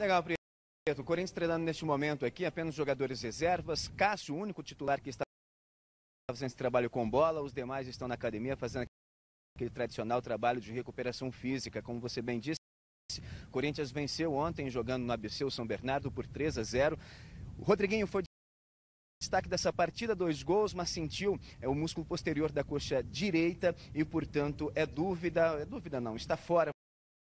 Legal, Prieto. O Corinthians treinando neste momento aqui apenas jogadores reservas. Cássio, o único titular que está fazendo esse trabalho com bola. Os demais estão na academia fazendo aquele tradicional trabalho de recuperação física. Como você bem disse, o Corinthians venceu ontem jogando no ABC o São Bernardo por 3 a 0. O Rodriguinho foi destaque dessa partida, dois gols, mas sentiu é, o músculo posterior da coxa direita e, portanto, é dúvida, é dúvida não, está fora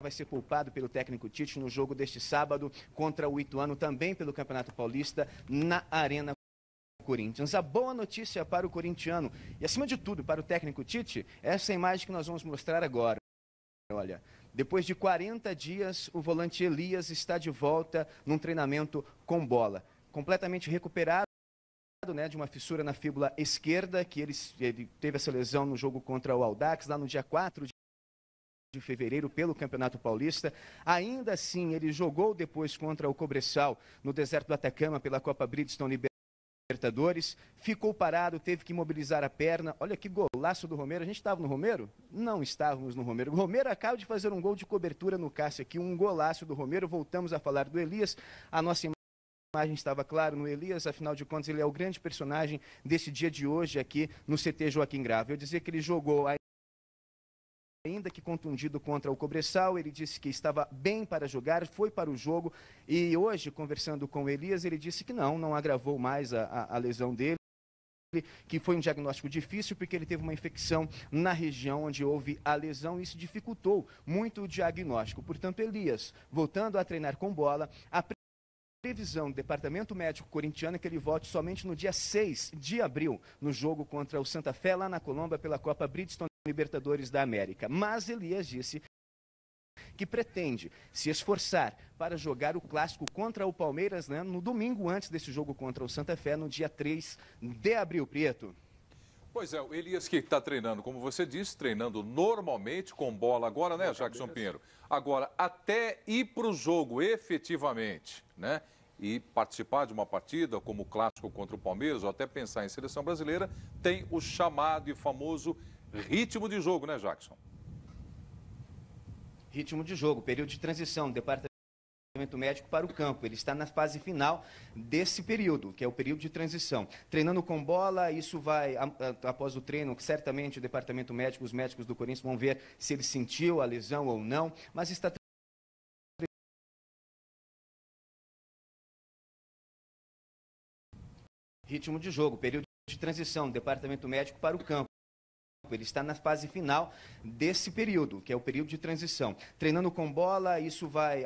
vai ser poupado pelo técnico Tite no jogo deste sábado contra o Ituano, também pelo Campeonato Paulista, na Arena Corinthians. A boa notícia para o corintiano e, acima de tudo, para o técnico Tite, é essa imagem que nós vamos mostrar agora. Olha, depois de 40 dias, o volante Elias está de volta num treinamento com bola. Completamente recuperado. Né, de uma fissura na fíbula esquerda, que ele, ele teve essa lesão no jogo contra o Aldax, lá no dia 4 de de fevereiro pelo Campeonato Paulista. Ainda assim, ele jogou depois contra o Cobressal no deserto do Atacama pela Copa Bridgestone Libertadores. Ficou parado, teve que mobilizar a perna. Olha que golaço do Romero. A gente estava no Romero? Não estávamos no Romero. O Romero acaba de fazer um gol de cobertura no Cássio aqui, um golaço do Romero. Voltamos a falar do Elias. A nossa imagem estava claro no Elias, afinal de contas ele é o grande personagem desse dia de hoje aqui no CT Joaquim Grave. Eu dizer que ele jogou Ainda que contundido contra o Cobressal, ele disse que estava bem para jogar, foi para o jogo e hoje, conversando com Elias, ele disse que não, não agravou mais a, a, a lesão dele que foi um diagnóstico difícil porque ele teve uma infecção na região onde houve a lesão e isso dificultou muito o diagnóstico. Portanto, Elias, voltando a treinar com bola, a previsão do Departamento Médico Corintiano é que ele volte somente no dia 6 de abril, no jogo contra o Santa Fé, lá na Colômbia, pela Copa Bridgestone. Libertadores da América. Mas Elias disse que pretende se esforçar para jogar o clássico contra o Palmeiras né, no domingo antes desse jogo contra o Santa Fé, no dia 3 de abril, Prieto. Pois é, o Elias que está treinando, como você disse, treinando normalmente com bola agora, né, Jackson Pinheiro? Agora, até ir para o jogo efetivamente, né? E participar de uma partida como o clássico contra o Palmeiras, ou até pensar em seleção brasileira, tem o chamado e famoso Ritmo de jogo, né, Jackson? Ritmo de jogo, período de transição, departamento departamento médico para o campo. Ele está na fase final desse período, que é o período de transição. Treinando com bola, isso vai, após o treino, certamente o departamento médico, os médicos do Corinthians vão ver se ele sentiu a lesão ou não, mas está ritmo de jogo, período de transição, departamento médico para o campo. Ele está na fase final desse período, que é o período de transição. Treinando com bola, isso vai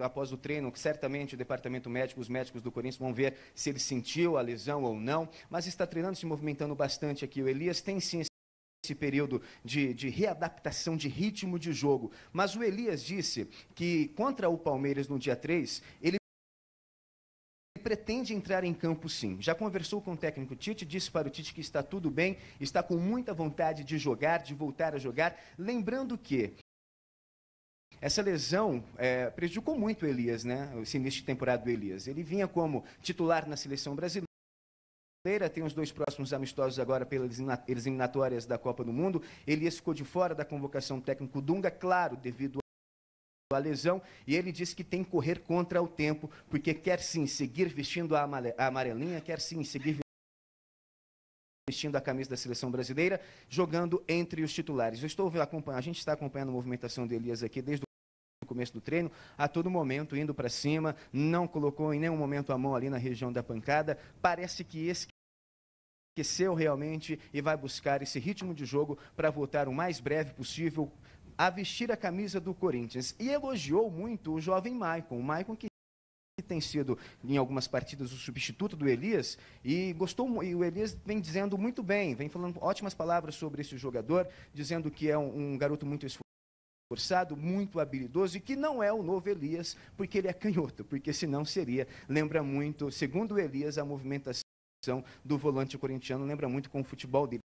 após o treino, certamente o departamento médico, os médicos do Corinthians vão ver se ele sentiu a lesão ou não, mas está treinando, se movimentando bastante aqui. O Elias tem sim esse período de, de, readaptação de ritmo de jogo. Mas o Elias disse que contra o Palmeiras no dia 3, ele pretende entrar em campo sim. Já conversou com o técnico Tite, disse para o Tite que está tudo bem, está com muita vontade de jogar, de voltar a jogar. Lembrando que essa lesão é, prejudicou muito o Elias, né? Esse início de temporada do Elias. Ele vinha como titular na seleção brasileira. Tem os dois próximos amistosos agora pelas eliminatórias da Copa do Mundo. Elias ficou de fora da convocação técnico Dunga, claro, devido a lesão, e ele disse que tem que correr contra o tempo, porque quer sim seguir vestindo a amarelinha, quer sim seguir vestindo a camisa da seleção brasileira, jogando entre os titulares. Eu estou acompanhando, a gente está acompanhando a movimentação de Elias aqui desde o começo do treino, a todo momento indo para cima, não colocou em nenhum momento a mão ali na região da pancada. Parece que esse esqueceu realmente e vai buscar esse ritmo de jogo para voltar o mais breve possível a vestir a camisa do Corinthians. E elogiou muito o jovem Maicon, o Maicon que tem sido em algumas partidas o substituto do Elias e gostou e o Elias vem dizendo muito bem, vem falando ótimas palavras sobre esse jogador, dizendo que é um, um garoto muito esforçado, muito habilidoso e que não é o novo Elias, porque ele é canhoto, porque senão seria, lembra muito, segundo o Elias, a movimentação do volante corintiano lembra muito com o futebol dele.